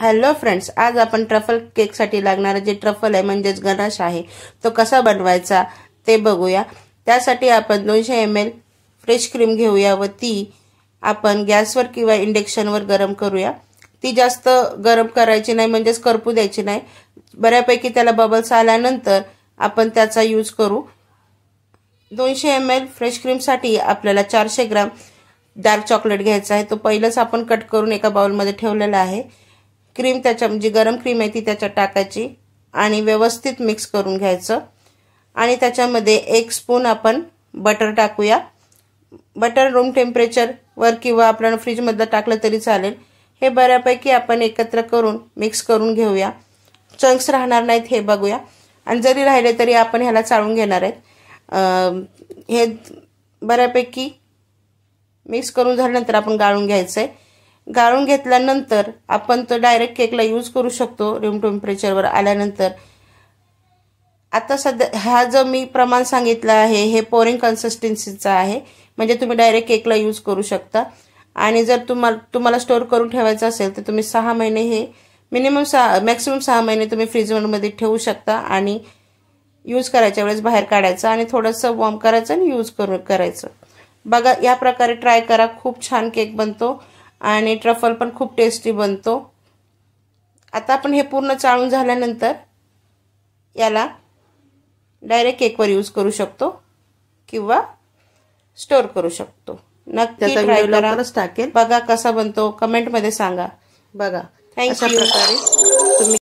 hello friends आज आपण truffle केकसाठी लागणारं जे ट्रफल आहे म्हणजेच गणाश आहे तो कसा बनवायचा ते बघूया त्यासाठी आपण दोनशे एम एल फ्रेश क्रीम घेऊया व ती आपण गॅसवर किंवा इंडक्शनवर गरम करूया ती जास्त गरम करायची नाही म्हणजेच करपू द्यायची नाही बऱ्यापैकी त्याला बबल्स आल्यानंतर आपण त्याचा यूज करू दोनशे एम एल फ्रेश क्रीमसाठी आपल्याला चारशे ग्राम डार्क चॉकलेट घ्यायचा आहे तो पहिलंच आपण कट करून एका बाउलमध्ये ठेवलेला आहे क्रीम त्याच्या जी गरम क्रीम आहे ती त्याच्यात टाकायची आणि व्यवस्थित मिक्स करून घ्यायचं आणि त्याच्यामध्ये एक स्पून आपण बटर टाकूया बटर रूम टेम्परेचरवर किंवा आपण फ्रीजमधलं टाकलं तरी चालेल हे बऱ्यापैकी आपण एकत्र करून मिक्स करून घेऊया चंक्स राहणार नाहीत हे बघूया आणि जरी राहिले तरी आपण ह्याला चाळून घेणार आहेत हे बऱ्यापैकी मिक्स करून झाल्यानंतर आपण गाळून घ्यायचं आहे गाळून घेतल्यानंतर आपण तो डायरेक्ट केकला यूज करू शकतो रूम टेम्परेचरवर आल्यानंतर आता सध्या हा जो मी प्रमाण सांगितलं आहे हे पोरिंग कन्सिस्टन्सीचं आहे म्हणजे तुम्ही डायरेक्ट केकला यूज करू शकता आणि जर तुम्हाला तुम्हाला स्टोअर करून ठेवायचं असेल तर तुम्ही सहा महिने हे मिनिमम सहा मॅक्सिमम सहा महिने तुम्ही फ्रीजमध्ये ठेवू शकता आणि यूज करायच्या वेळेस बाहेर काढायचं आणि थोडंसं वॉर्म करायचं आणि यूज करू करायचं बघा या प्रकारे ट्राय करा खूप छान केक बनतो आणि ट्रफल पण खूप टेस्टी बनतो आता आपण हे पूर्ण चाळून झाल्यानंतर याला डायरेक्ट केकवर यूज करू शकतो किंवा स्टोर करू शकतो नक्की ट्राय करा टाकेल बघा कसा बनतो कमेंटमध्ये सांगा बघा थँक्यू तुम्ही